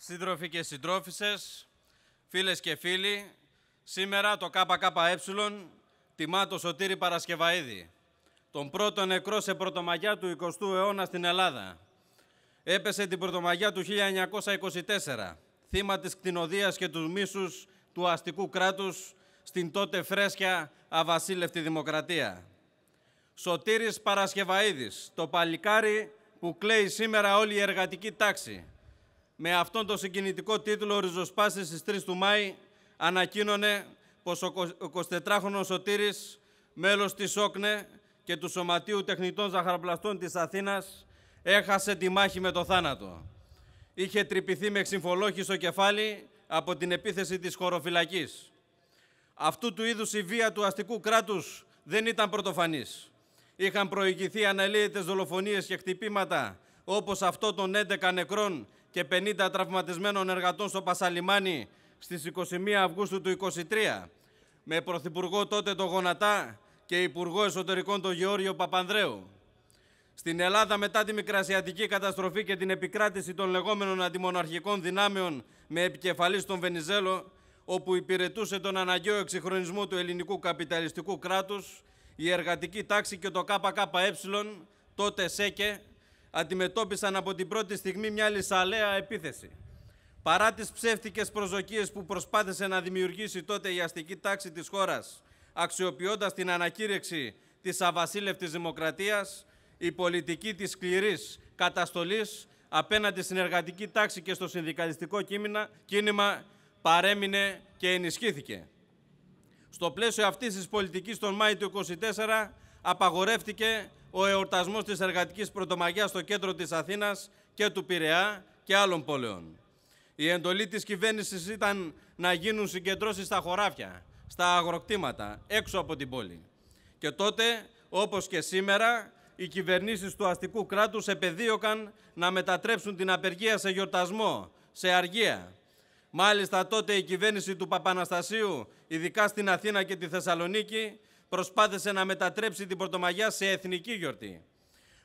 Σύντροφοι και συντρόφισσες, φίλες και φίλοι, σήμερα το ΚΚΕ τιμά το Σωτήρη Παρασκευαίδη, τον πρώτο νεκρό σε πρωτομαγιά του 20ου αιώνα στην Ελλάδα. Έπεσε την πρωτομαγιά του 1924, θύμα της κτηνοδίας και τους μίσους του αστικού κράτους στην τότε φρέσκια αβασίλευτη δημοκρατία. Σωτήρης Παρασκευαίδης, το παλικάρι που κλαίει σήμερα όλη η εργατική τάξη, με αυτόν τον συγκινητικό τίτλο ο Ριζοσπάστης στις 3 του Μάη ανακοίνωνε πως ο 24χρονος Σωτήρης, μέλος της ΣΟΚΝΕ και του Σωματείου Τεχνητών Ζαχαροπλαστών της Αθήνας, έχασε τη μάχη με το θάνατο. Είχε τρυπηθεί με ξυμφολόχη στο κεφάλι από την επίθεση της χωροφυλακής. Αυτού του είδους η βία του αστικού κράτους δεν ήταν πρωτοφανής. Είχαν προηγηθεί αναλύεται δολοφονίες και χτυπήματα, όπως αυτό των 11 νεκρών και 50 τραυματισμένων εργατών στο Πασαλιμάνι στις 21 Αυγούστου του 2023, με Πρωθυπουργό τότε τον Γονατά και Υπουργό Εσωτερικών τον Γεώργιο Παπανδρέου. Στην Ελλάδα μετά τη μικρασιατική καταστροφή και την επικράτηση των λεγόμενων αντιμοναρχικών δυνάμεων με επικεφαλής τον Βενιζέλο, όπου υπηρετούσε τον αναγκαίο εξυγχρονισμό του ελληνικού καπιταλιστικού κράτους, η εργατική τάξη και το ΚΚΕ, τότε ΣΕΚΕ, αντιμετώπισαν από την πρώτη στιγμή μια λησαλέα επίθεση. Παρά τις ψεύτικες προσδοκίες που προσπάθησε να δημιουργήσει τότε η αστική τάξη της χώρας, αξιοποιώντας την ανακήρυξη της αβασίλευτης δημοκρατίας, η πολιτική της σκληρής καταστολής απέναντι στην εργατική τάξη και στο συνδικαλιστικό κίνημα παρέμεινε και ενισχύθηκε. Στο πλαίσιο αυτής της πολιτικής τον Μάη του 2024 απαγορεύτηκε ο εορτασμός της εργατικής πρωτομαγιάς στο κέντρο της Αθήνας και του Πειραιά και άλλων πόλεων. Η εντολή της κυβέρνησης ήταν να γίνουν συγκεντρώσεις στα χωράφια, στα αγροκτήματα, έξω από την πόλη. Και τότε, όπως και σήμερα, οι κυβερνήσεις του αστικού κράτους επεδίωκαν να μετατρέψουν την απεργία σε γιορτασμό, σε αργία. Μάλιστα τότε η κυβέρνηση του Παπαναστασίου, ειδικά στην Αθήνα και τη Θεσσαλονίκη, προσπάθησε να μετατρέψει την Πορτομαγιά σε εθνική γιορτή.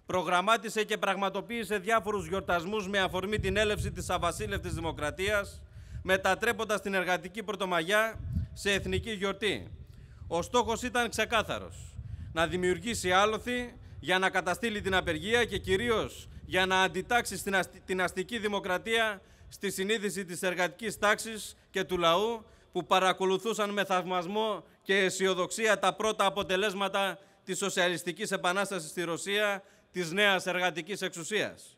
Προγραμμάτισε και πραγματοποίησε διάφορους γιορτασμούς με αφορμή την έλευση της αβασίλευτης δημοκρατίας, μετατρέποντας την εργατική Πορτομαγιά σε εθνική γιορτή. Ο στόχος ήταν ξεκάθαρος, να δημιουργήσει άλοθη για να καταστήλει την απεργία και κυρίως για να αντιτάξει την αστική δημοκρατία στη συνείδηση της εργατικής τάξης και του λαού που παρακολουθούσαν με θαυμασμό και αισιοδοξία τα πρώτα αποτελέσματα της σοσιαλιστικής επανάστασης στη Ρωσία, της νέας εργατικής εξουσίας.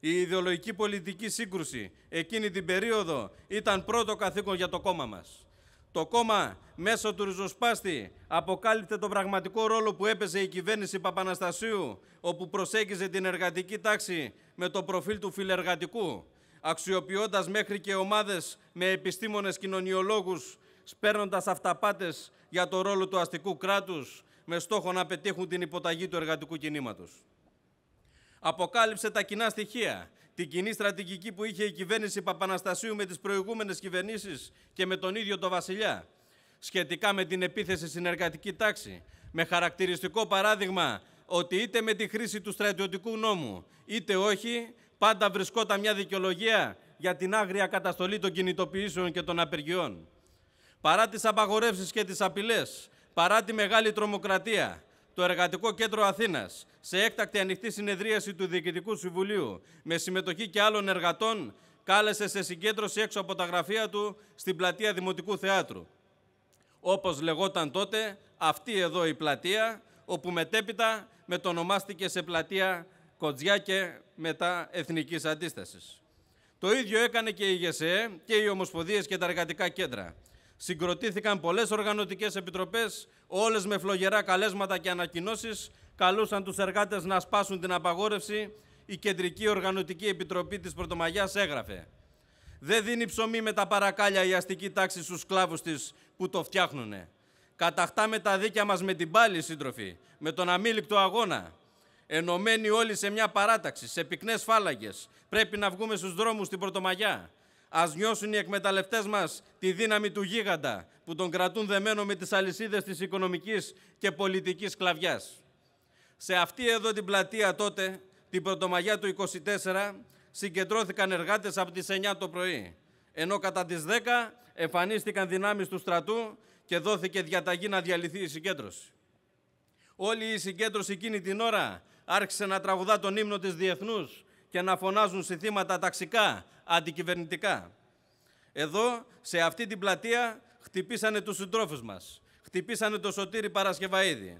Η ιδεολογική πολιτική σύγκρουση εκείνη την περίοδο ήταν πρώτο καθήκον για το κόμμα μας. Το κόμμα μέσω του ριζοσπάστη αποκάλυπτε τον πραγματικό ρόλο που έπαιζε η κυβέρνηση Παπαναστασίου, όπου προσέγγιζε την εργατική τάξη με το προφίλ του φιλεργατικού, αξιοποιώντας μέχρι και ομάδες με επιστήμονες κοινωνιολόγους σπέρνοντας αυταπάτες για το ρόλο του αστικού κράτους με στόχο να πετύχουν την υποταγή του εργατικού κινήματος. Αποκάλυψε τα κοινά στοιχεία, την κοινή στρατηγική που είχε η κυβέρνηση Παπαναστασίου με τις προηγούμενες κυβερνήσεις και με τον ίδιο τον Βασιλιά, σχετικά με την επίθεση στην εργατική τάξη, με χαρακτηριστικό παράδειγμα ότι είτε με τη χρήση του στρατιωτικού νόμου, είτε όχι, πάντα βρισκόταν μια δικαιολογία για την άγρια καταστολή των κινητοποιήσεων και των απεργιών. Παρά τις απαγορεύσεις και τις απειλές, παρά τη μεγάλη τρομοκρατία, το Εργατικό Κέντρο Αθήνας, σε έκτακτη ανοιχτή συνεδρίαση του Διοικητικού Συμβουλίου, με συμμετοχή και άλλων εργατών, κάλεσε σε συγκέντρωση έξω από τα γραφεία του στην πλατεία Δημοτικού Θεάτρου. Όπως λεγόταν τότε, αυτή εδώ η πλατεία, όπου μετέπειτα μετονομάστηκε σε πλατεία Κοντζιά και μετά Εθνικής Αντίστασης. Το ίδιο έκανε και η ΓΕΣΕΕ και οι Ομοσποδίες και τα Εργατικά Κέντρα. Συγκροτήθηκαν πολλές οργανωτικές επιτροπές, όλες με φλογερά καλέσματα και ανακοινώσεις, καλούσαν τους εργάτες να σπάσουν την απαγόρευση, η Κεντρική Οργανωτική Επιτροπή της Πρωτομαγιάς έγραφε. Δεν δίνει ψωμί με τα παρακάλια η αστική τάξη στους σκλάβους της που το φτιάχνουνε. Καταχτάμε τα δίκια μας με την πάλη, σύντροφοι, με τον αμήλικτο αγώνα. Ενωμένοι όλοι σε μια παράταξη, σε πυκνές φάλαγες, πρέπει να βγούμε στους δρόμους την Πρωτομαγιά. Ας νιώσουν οι εκμεταλλευτές μας τη δύναμη του γίγαντα που τον κρατούν δεμένο με τις αλυσίδες της οικονομικής και πολιτικής σκλαβιάς. Σε αυτή εδώ την πλατεία τότε, την Πρωτομαγιά του 24, συγκεντρώθηκαν εργάτες από τις 9 το πρωί, ενώ κατά τις 10 εμφανίστηκαν δυνάμεις του στρατού και δόθηκε διαταγή να διαλυθεί η συγκέντρωση. Όλη η συγκέντρωση εκείνη την ώρα άρχισε να τραγουδά τον ύμνο της διεθνούς και να φωνάζουν συνθήματα ταξικά, αντικυβερνητικά. Εδώ, σε αυτή την πλατεία, χτυπήσανε τους συντρόφους μας. Χτυπήσανε το Σωτήρι Παρασκευαίδη.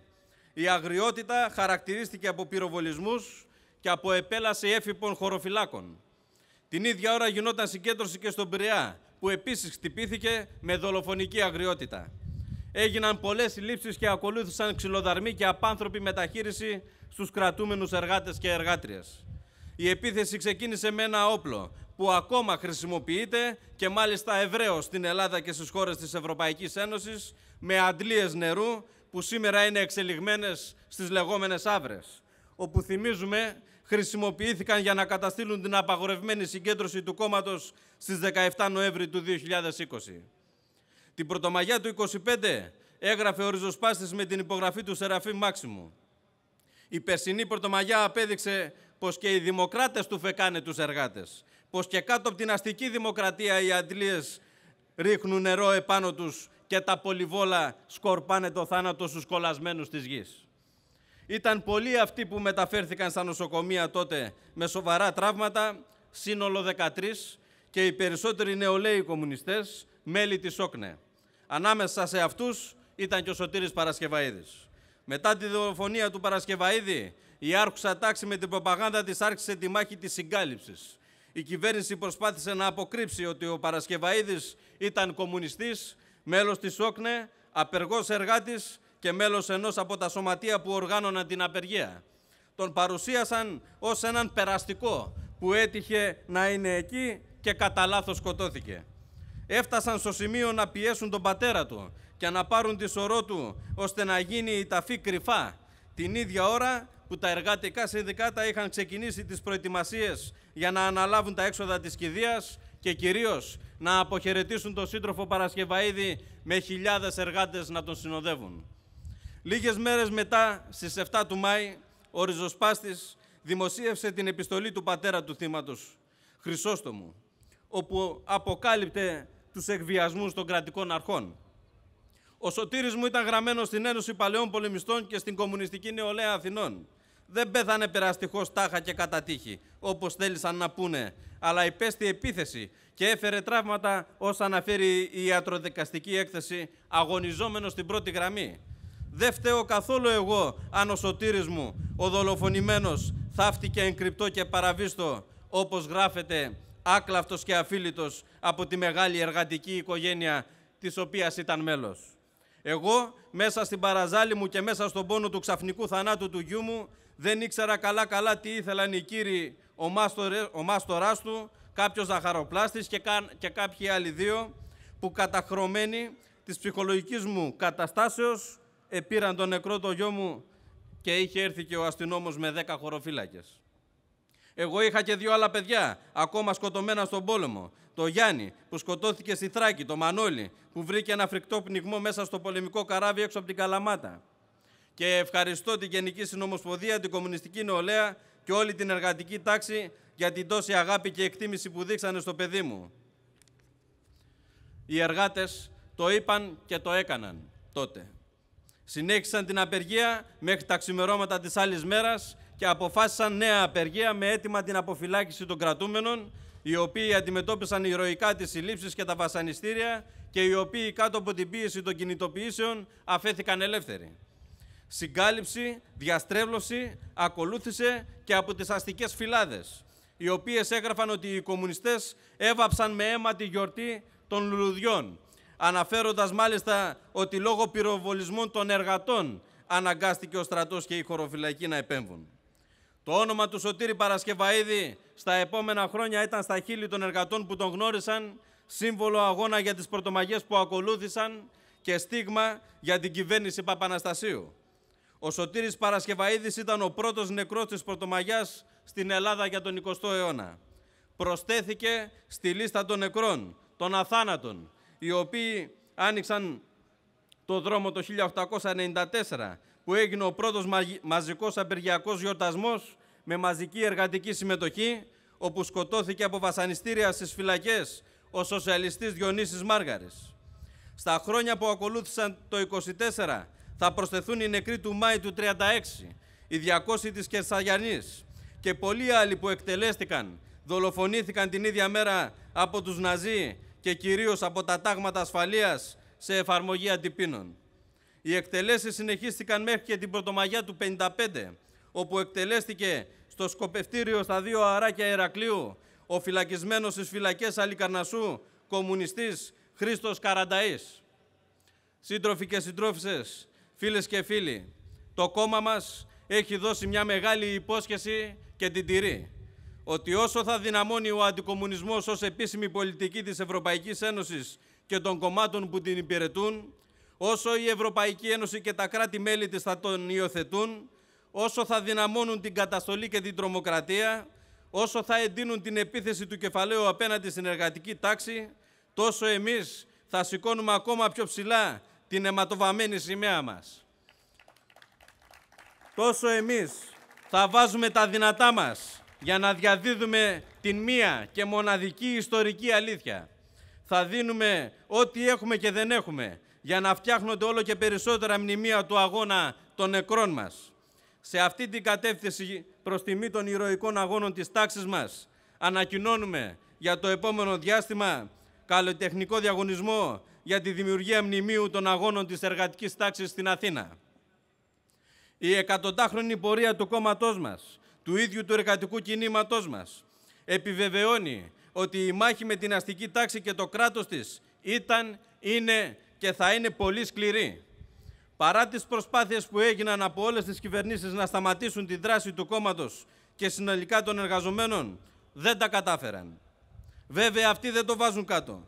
Η αγριότητα χαρακτηρίστηκε από πυροβολισμούς και από επέλαση έφυπων χωροφυλάκων. Την ίδια ώρα γινόταν συγκέντρωση και στον Πειραιά, που επίσης χτυπήθηκε με δολοφονική αγριότητα. Έγιναν πολλές συλλήψεις και ακολούθησαν ξυλοδαρμοί και απάνθρωπη μεταχείριση στους κρατούμενους εργάτες και εργάτριες. Η επίθεση ξεκίνησε με ένα όπλο που ακόμα χρησιμοποιείται και μάλιστα ευρέως στην Ελλάδα και στις χώρες της Ευρωπαϊκής Ένωσης με αντλίες νερού που σήμερα είναι εξελιγμένες στις λεγόμενες άβρες, όπου θυμίζουμε χρησιμοποιήθηκαν για να καταστήλουν την απαγορευμένη συγκέντρωση του κόμματος στις 17 Νοέμβρη του 2020. Την Πρωτομαγιά του 25 έγραφε ο Ριζοσπάστης με την υπογραφή του Σεραφή Μάξιμου. Η περσινή Πρωτομαγιά απέδειξε πως και οι δημοκράτες του φεκάνε τους εργάτες, πως και κάτω από την αστική δημοκρατία οι αντλίες ρίχνουν νερό επάνω τους και τα πολυβόλα σκορπάνε το θάνατο στους κολλασμένους της γης. Ήταν πολλοί αυτοί που μεταφέρθηκαν στα νοσοκομεία τότε με σοβαρά τραύματα, σύνολο 13, και οι περισσότεροι νεολαίοι κομμουνιστές, μέλη της ΟΚΝΕ. Ανάμεσα σε αυτούς ήταν και ο Σωτήρης Παρασκευαίδης. Μετά τη δολοφονία του Παρασκευαίδη, η άρχουσα τάξη με την προπαγάνδα της άρχισε τη μάχη της συγκάλυψης. Η κυβέρνηση προσπάθησε να αποκρύψει ότι ο Παρασκευαίδης ήταν κομμουνιστής, μέλος της ΟΚΝΕ, απεργός εργάτης και μέλος ενός από τα σωματεία που οργάνωναν την απεργία. Τον παρουσίασαν ως έναν περαστικό που έτυχε να είναι εκεί και κατά λάθος σκοτώθηκε έφτασαν στο σημείο να πιέσουν τον πατέρα του και να πάρουν τη σωρό του ώστε να γίνει η ταφή κρυφά. Την ίδια ώρα που τα εργατικά συνδικάτα είχαν ξεκινήσει τις προετοιμασίες για να αναλάβουν τα έξοδα της κηδείας και κυρίως να αποχαιρετήσουν τον σύντροφο Παρασκευαίδη με χιλιάδες εργάτες να τον συνοδεύουν. Λίγες μέρες μετά, στις 7 του Μάη, ο Ριζοσπάστης δημοσίευσε την επιστολή του πατέρα του θύματος, Χρυσόστομου, όπου αποκάλυπτε τους εκβιασμούς των κρατικών αρχών. Ο σωτήρης μου ήταν γραμμένος στην Ένωση Παλαιών Πολεμιστών και στην Κομμουνιστική Νεολαία Αθηνών. Δεν πέθανε περαστικό τάχα και κατά τύχη, όπως θέλησαν να πούνε, αλλά υπέστη επίθεση και έφερε τραύματα όσα αναφέρει η ιατροδικαστική έκθεση, αγωνιζόμενος στην πρώτη γραμμή. Δεν φταίω καθόλου εγώ αν ο σωτήρης μου, ο δολοφονημένος, θαύτηκε ενκρυπτό και παραβίστο, όπως γράφεται άκλαυτος και αφίλητος από τη μεγάλη εργατική οικογένεια της οποίας ήταν μέλος. Εγώ, μέσα στην παραζάλη μου και μέσα στον πόνο του ξαφνικού θανάτου του γιού μου, δεν ήξερα καλά-καλά τι ήθελαν οι κύριοι ο, μάστορε, ο μάστοράς του, κάποιος ζαχαροπλάστης και, και κάποιοι άλλοι δύο, που καταχρωμένοι της ψυχολογικής μου καταστάσεως επήραν τον νεκρό το γιο μου και είχε έρθει και ο αστυνόμος με δέκα χωροφύλακες. Εγώ είχα και δύο άλλα παιδιά, ακόμα σκοτωμένα στον πόλεμο. Το Γιάννη που σκοτώθηκε στη Θράκη, το Μανώλη που βρήκε ένα φρικτό πνιγμό μέσα στο πολεμικό καράβι έξω από την Καλαμάτα. Και ευχαριστώ την Γενική Συνομοσπονδία, την Κομμουνιστική Νεολαία και όλη την εργατική τάξη για την τόση αγάπη και εκτίμηση που δείξανε στο παιδί μου. Οι εργάτες το είπαν και το έκαναν τότε. Συνέχισαν την απεργία μέχρι τα ξημερώματα της άλλης μέρας και αποφάσισαν νέα απεργία με αίτημα την αποφυλάκηση των κρατούμενων, οι οποίοι αντιμετώπισαν ηρωικά τις συλλήψεις και τα βασανιστήρια και οι οποίοι κάτω από την πίεση των κινητοποιήσεων αφέθηκαν ελεύθεροι. Συγκάλυψη, διαστρέβλωση ακολούθησε και από τις αστικές φυλάδες, οι οποίες έγραφαν ότι οι κομμουνιστές έβαψαν με αίμα τη γιορτή των λουλουδιών, αναφέροντας μάλιστα ότι λόγω πυροβολισμού των εργατών αναγκάστηκε ο στρατός και η χωροφυλακή να επέμβουν. Το όνομα του Σωτήρη Παρασκευαίδη στα επόμενα χρόνια ήταν στα χείλη των εργατών που τον γνώρισαν, σύμβολο αγώνα για τις πρωτομαγιές που ακολούθησαν και στίγμα για την κυβέρνηση Παπαναστασίου. Ο Σωτήρης Παρασκευαίδης ήταν ο πρώτος νεκρός της πρωτομαγιάς στην Ελλάδα για τον 20ο αιώνα. Προστέθηκε στη λίστα των νεκρών, των αθάνατων, οι οποίοι άνοιξαν το δρόμο το 1894, που έγινε ο πρώτος μαζικός απεργιακός γιορτασμός με μαζική εργατική συμμετοχή, όπου σκοτώθηκε από βασανιστήρια στις φυλακές ο σοσιαλιστής Διονύσης Μάργαρης. Στα χρόνια που ακολούθησαν το 24 θα προσθεθούν οι νεκροί του Μάη του 36, οι 200 της Κερσαγιανής και πολλοί άλλοι που εκτελέστηκαν, δολοφονήθηκαν την ίδια μέρα από τους Ναζί και κυρίως από τα τάγματα ασφαλείας σε εφαρμογή αντιπίνων. Οι εκτελέσεις συνεχίστηκαν μέχρι και την Πρωτομαγιά του 55, όπου εκτελέστηκε στο σκοπευτήριο στα δύο αράκια Ερακλείου ο φυλακισμένος στις φυλακές Αλικαρνασού κομμουνιστής Χρήστος Καρανταής. Σύντροφοι και συντρόφισσες, φίλες και φίλοι, το κόμμα μας έχει δώσει μια μεγάλη υπόσχεση και την τηρεί ότι όσο θα δυναμώνει ο αντικομουνισμός ως επίσημη πολιτική της Ευρωπαϊκής Ένωσης και των κομμάτων που την υπηρετούν, όσο η Ευρωπαϊκή Ένωση και τα κράτη-μέλη της θα τον υιοθετούν, όσο θα δυναμώνουν την καταστολή και την τρομοκρατία, όσο θα εντείνουν την επίθεση του κεφαλαίου απέναντι στην εργατική τάξη, τόσο εμείς θα σηκώνουμε ακόμα πιο ψηλά την αιματοβαμμένη σημαία μας. Τόσο εμείς θα βάζουμε τα δυνατά μας για να διαδίδουμε την μία και μοναδική ιστορική αλήθεια. Θα δίνουμε ό,τι έχουμε και δεν έχουμε για να φτιάχνονται όλο και περισσότερα μνημεία του αγώνα των νεκρών μας. Σε αυτή την κατεύθυνση προς τιμή των ηρωικών αγώνων της τάξης μας ανακοινώνουμε για το επόμενο διάστημα καλλιτεχνικό διαγωνισμό για τη δημιουργία μνημείου των αγώνων της εργατικής τάξης στην Αθήνα. Η εκατοντάχρονη πορεία του κόμματός μας του ίδιου του εργατικού κινήματός μας, επιβεβαιώνει ότι η μάχη με την αστική τάξη και το κράτος της ήταν, είναι και θα είναι πολύ σκληρή. Παρά τις προσπάθειες που έγιναν από όλες τις κυβερνήσεις να σταματήσουν τη δράση του κόμματος και συνολικά των εργαζομένων, δεν τα κατάφεραν. Βέβαια, αυτοί δεν το βάζουν κάτω.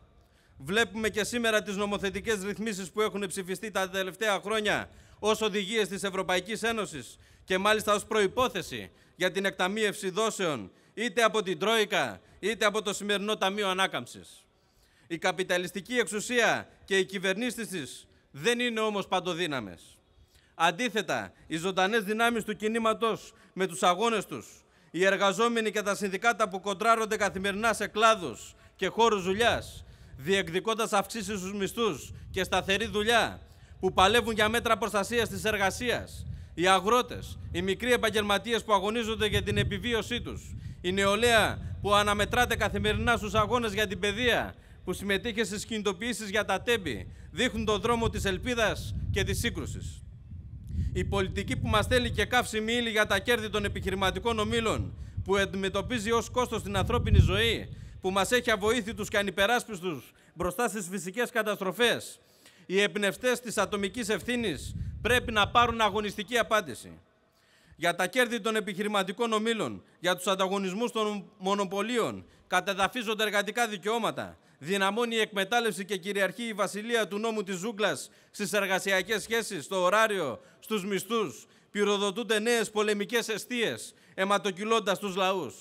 Βλέπουμε και σήμερα τις νομοθετικές ρυθμίσεις που έχουν ψηφιστεί τα τελευταία χρόνια ως οδηγίες της Ευρωπαϊκής Ένωσης και μάλιστα ως προϋπόθεση για την εκταμείευση δόσεων είτε από την Τρόικα είτε από το σημερινό Ταμείο Ανάκαμψης. Η καπιταλιστική εξουσία και η κυβερνήσεις της δεν είναι όμως παντοδύναμες. Αντίθετα, οι ζωντανές δυνάμεις του κινήματος με τους αγώνες τους, οι εργαζόμενοι και τα συνδικάτα που κοντράρονται καθημερινά σε κλάδους και χώρους δουλειάς, διεκδικώντας αυξήσεις στους μισθούς και σταθερή δουλειά, που παλεύουν για μέτρα προστασίας της εργασίας, οι αγρότες, οι μικροί επαγγελματίες που αγωνίζονται για την επιβίωσή τους, η νεολαία που αναμετράται καθημερινά στους αγώνες για την παιδεία, που συμμετείχε στις κινητοποιήσεις για τα τέμπη, δείχνουν τον δρόμο της ελπίδας και της σύγκρουσης. Η πολιτική που μας θέλει και καύσιμη ύλη για τα κέρδη των επιχειρηματικών ομήλων, που αντιμετωπίζει ως κόστος την ανθρώπινη ζωή, που μας έχει αβοήθητου και ανυπεράσπιστους μπροστά στις φυσικές καταστροφές, οι εμπνευστές της ατομικής ευθύνης πρέπει να πάρουν αγωνιστική απάντηση. Για τα κέρδη των επιχειρηματικών ομίλων, για τους ανταγωνισμούς των μονοπωλίων, κατεδαφίζονται εργατικά δικαιώματα, δυναμώνει η εκμετάλλευση και κυριαρχεί η βασιλεία του νόμου της ζούγκλας στις εργασιακές σχέσεις, στο ωράριο, στους μισθούς, πυροδοτούνται νέες πολεμικές αιστείες, αιματοκυλώντας τους λαούς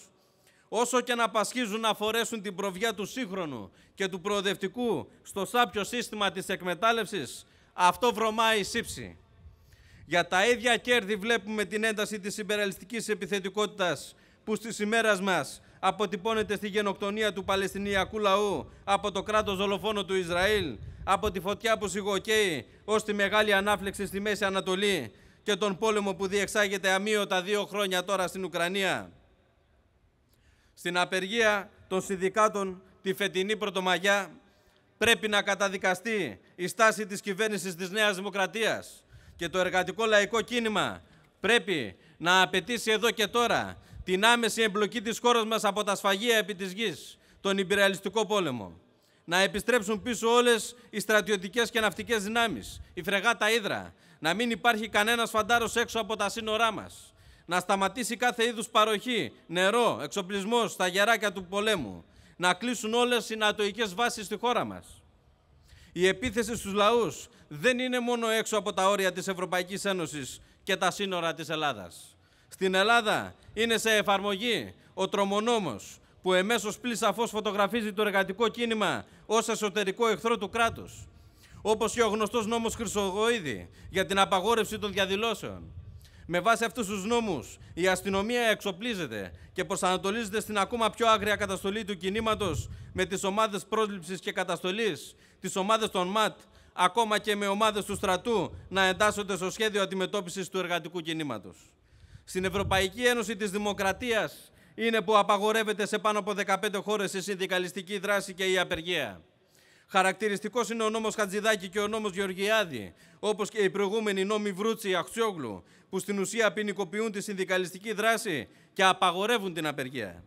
όσο και να πασχίζουν να φορέσουν την προβιά του σύγχρονου και του προοδευτικού στο σάπιο σύστημα της εκμετάλλευσης, αυτό βρωμάει η σύψη. Για τα ίδια κέρδη βλέπουμε την ένταση της υπεραλιστικής επιθετικότητας που στις ημέρες μας αποτυπώνεται στη γενοκτονία του Παλαιστινιακού λαού από το κράτος δολοφόνο του Ισραήλ, από τη φωτιά που σιγοκαίει ως τη μεγάλη ανάφλεξη στη Μέση Ανατολή και τον πόλεμο που διεξάγεται αμύωτα δύο χρόνια τώρα στην Ουκρανία στην απεργία των συνδικάτων τη φετινή Πρωτομαγιά πρέπει να καταδικαστεί η στάση της κυβέρνησης της Νέας Δημοκρατίας και το εργατικό λαϊκό κίνημα πρέπει να απαιτήσει εδώ και τώρα την άμεση εμπλοκή της χώρας μας από τα σφαγεία επί της γης, τον υπηρεαλιστικό πόλεμο. Να επιστρέψουν πίσω όλες οι στρατιωτικές και ναυτικές δυνάμεις, η φρεγάτα Ήδρα, να μην υπάρχει κανένας φαντάρος έξω από τα σύνορά μας να σταματήσει κάθε είδους παροχή, νερό, εξοπλισμός στα γεράκια του πολέμου, να κλείσουν όλες οι νατοικές βάσεις στη χώρα μας. Η επίθεση στους λαούς δεν είναι μόνο έξω από τα όρια της Ευρωπαϊκής Ένωσης και τα σύνορα της Ελλάδας. Στην Ελλάδα είναι σε εφαρμογή ο τρομονόμος που εμέσως πλή φωτογραφίζει το εργατικό κίνημα ως εσωτερικό εχθρό του κράτους. Όπως και ο γνωστός νόμος Χρυσογοίδη για την απαγόρευση των διαδηλώσεων. Με βάση αυτούς τους νόμους, η αστυνομία εξοπλίζεται και προσανατολίζεται στην ακόμα πιο άγρια καταστολή του κινήματος με τις ομάδες πρόσληψη και καταστολής, τις ομάδες των ΜΑΤ, ακόμα και με ομάδες του στρατού να εντάσσονται στο σχέδιο αντιμετώπισης του εργατικού κινήματος. Στην Ευρωπαϊκή Ένωση της Δημοκρατίας είναι που απαγορεύεται σε πάνω από 15 χώρες η συνδικαλιστική δράση και η απεργία. Χαρακτηριστικός είναι ο νόμος Χατζηδάκη και ο νόμος Γεωργιάδη, όπως και οι προηγούμενοι νόμοι Βρούτσι, Αχτσιόγλου, που στην ουσία ποινικοποιούν τη συνδικαλιστική δράση και απαγορεύουν την απεργία.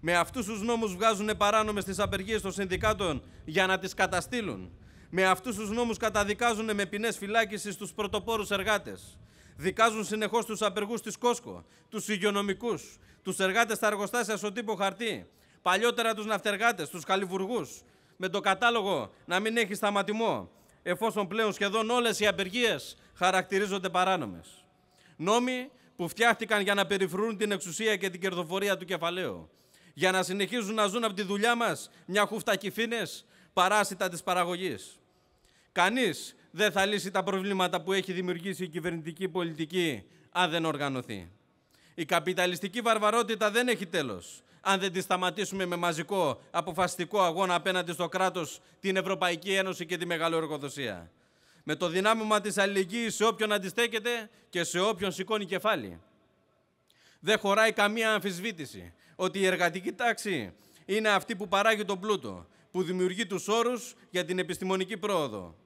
Με αυτούς τους νόμους βγάζουν παράνομες τις απεργίες των συνδικάτων για να τις καταστήλουν. Με αυτούς τους νόμους καταδικάζουν με ποινές φυλάκισης τους πρωτοπόρους εργάτες. Δικάζουν συνεχώς τους απεργούς της Κόσκο, τους υγειονομικούς, τους εργάτες στα εργοστάσια στον τύπο χαρτί, παλιότερα τους ναυτεργάτες, τους χαλιβουργού, με το κατάλογο να μην έχει σταματημό, εφόσον πλέον σχεδόν όλες οι απεργίες χαρακτηρίζονται παράνομες. Νόμοι που φτιάχτηκαν για να περιφρούν την εξουσία και την κερδοφορία του κεφαλαίου, για να συνεχίζουν να ζουν από τη δουλειά μας μια χούφτα κυφίνες παράσιτα της παραγωγής. Κανείς δεν θα λύσει τα προβλήματα που έχει δημιουργήσει η κυβερνητική πολιτική αν δεν οργανωθεί. Η καπιταλιστική βαρβαρότητα δεν έχει τέλος αν δεν τη σταματήσουμε με μαζικό αποφασιστικό αγώνα απέναντι στο κράτος, την Ευρωπαϊκή Ένωση και τη μεγαλοεργοδοσία. Με το δυνάμωμα της αλληλεγγύης σε όποιον αντιστέκεται και σε όποιον σηκώνει κεφάλι. Δεν χωράει καμία αμφισβήτηση ότι η εργατική τάξη είναι αυτή που παράγει τον πλούτο, που δημιουργεί τους όρους για την επιστημονική πρόοδο.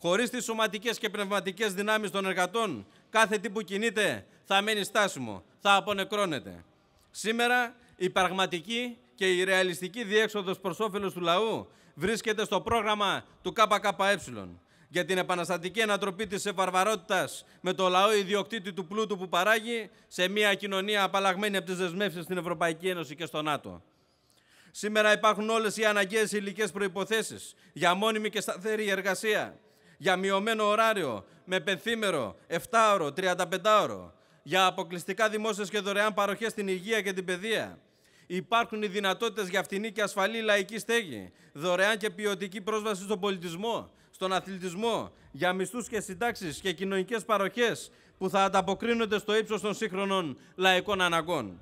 Χωρίς τις σωματικές και πνευματικές δυνάμεις των εργατών, κάθε τι που κινείται θα μένει στάσιμο, θα απονεκρώνεται. Σήμερα η πραγματική και η ρεαλιστική διέξοδος προς όφελος του λαού βρίσκεται στο πρόγραμμα του ΚΚΕ για την επαναστατική ανατροπή της ευαρβαρότητας με το λαό ιδιοκτήτη του πλούτου που παράγει σε μια κοινωνία απαλλαγμένη από τις δεσμεύσεις στην Ευρωπαϊκή Ένωση και στο ΝΑΤΟ. Σήμερα υπάρχουν όλες οι αναγκαίες υλικές προϋποθέσεις για μόνιμη και σταθερή εργασία, για μειωμένο ωράριο με πενθήμερο, 7ωρο, 35ωρο, για αποκλειστικά δημόσιες και δωρεάν παροχές στην υγεία και την παιδεία, Υπάρχουν οι δυνατότητες για φτηνή και ασφαλή λαϊκή στέγη, δωρεάν και ποιοτική πρόσβαση στον πολιτισμό, στον αθλητισμό, για μισθούς και συντάξεις και κοινωνικές παροχές που θα ανταποκρίνονται στο ύψος των σύγχρονων λαϊκών αναγκών.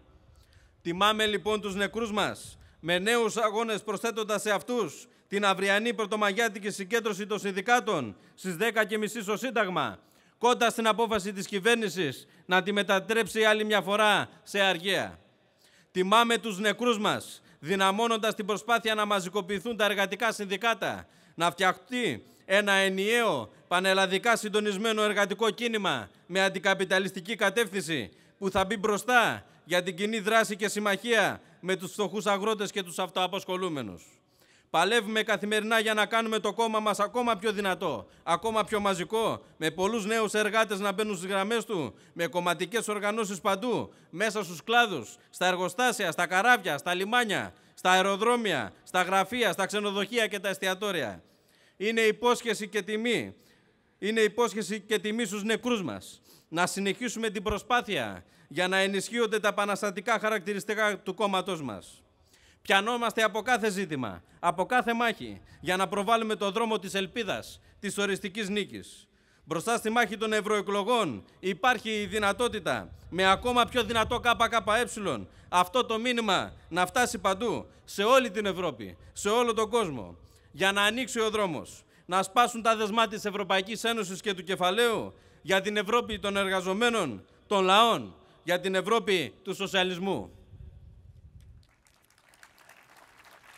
Τιμάμε λοιπόν τους νεκρούς μας με νέους αγώνες προσθέτοντας σε αυτούς την αυριανή πρωτομαγιάτικη συγκέντρωση των συνδικάτων στις 10.30 στο Σύνταγμα, κοντά στην απόφαση της κυβέρνησης να τη μετατρέψει άλλη μια φορά σε αργία. Τιμάμε τους νεκρούς μας, δυναμώνοντας την προσπάθεια να μαζικοποιηθούν τα εργατικά συνδικάτα, να φτιαχτεί ένα ενιαίο, πανελλαδικά συντονισμένο εργατικό κίνημα με αντικαπιταλιστική κατεύθυνση που θα μπει μπροστά για την κοινή δράση και συμμαχία με τους φτωχούς αγρότες και τους αυτοαποσχολούμενους. Παλεύουμε καθημερινά για να κάνουμε το κόμμα μας ακόμα πιο δυνατό, ακόμα πιο μαζικό, με πολλούς νέους εργάτες να μπαίνουν στις γραμμές του, με κομματικές οργανώσεις παντού, μέσα στους κλάδους, στα εργοστάσια, στα καράβια, στα λιμάνια, στα αεροδρόμια, στα γραφεία, στα ξενοδοχεία και τα εστιατόρια. Είναι υπόσχεση και τιμή. Είναι υπόσχεση και τιμή στους νεκρούς μας. Να συνεχίσουμε την προσπάθεια για να ενισχύονται τα επαναστατικά χαρακτηριστικά του κόμματός μας. Πιανόμαστε από κάθε ζήτημα, από κάθε μάχη, για να προβάλλουμε το δρόμο της ελπίδας, της οριστικής νίκης. Μπροστά στη μάχη των ευρωεκλογών υπάρχει η δυνατότητα με ακόμα πιο δυνατό ΚΚΕ αυτό το μήνυμα να φτάσει παντού, σε όλη την Ευρώπη, σε όλο τον κόσμο, για να ανοίξει ο δρόμος, να σπάσουν τα δεσμά της Ευρωπαϊκής Ένωσης και του κεφαλαίου για την Ευρώπη των εργαζομένων, των λαών, για την Ευρώπη του σοσιαλισμού.